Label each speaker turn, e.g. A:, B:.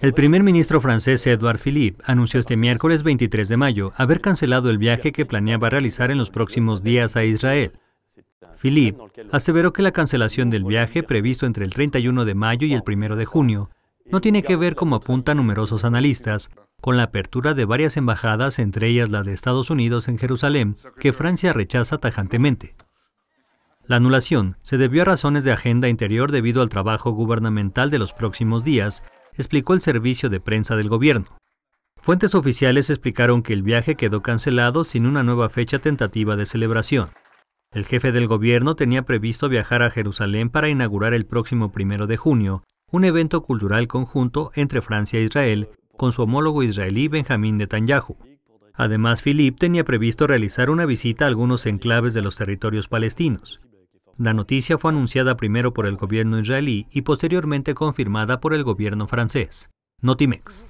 A: El primer ministro francés Edouard Philippe anunció este miércoles 23 de mayo haber cancelado el viaje que planeaba realizar en los próximos días a Israel. Philippe aseveró que la cancelación del viaje previsto entre el 31 de mayo y el 1 de junio no tiene que ver, como apuntan numerosos analistas, con la apertura de varias embajadas, entre ellas la de Estados Unidos en Jerusalén, que Francia rechaza tajantemente. La anulación se debió a razones de agenda interior debido al trabajo gubernamental de los próximos días explicó el servicio de prensa del gobierno. Fuentes oficiales explicaron que el viaje quedó cancelado sin una nueva fecha tentativa de celebración. El jefe del gobierno tenía previsto viajar a Jerusalén para inaugurar el próximo primero de junio un evento cultural conjunto entre Francia e Israel con su homólogo israelí Benjamín Netanyahu. Además, Philip tenía previsto realizar una visita a algunos enclaves de los territorios palestinos. La noticia fue anunciada primero por el gobierno israelí y posteriormente confirmada por el gobierno francés. Notimex.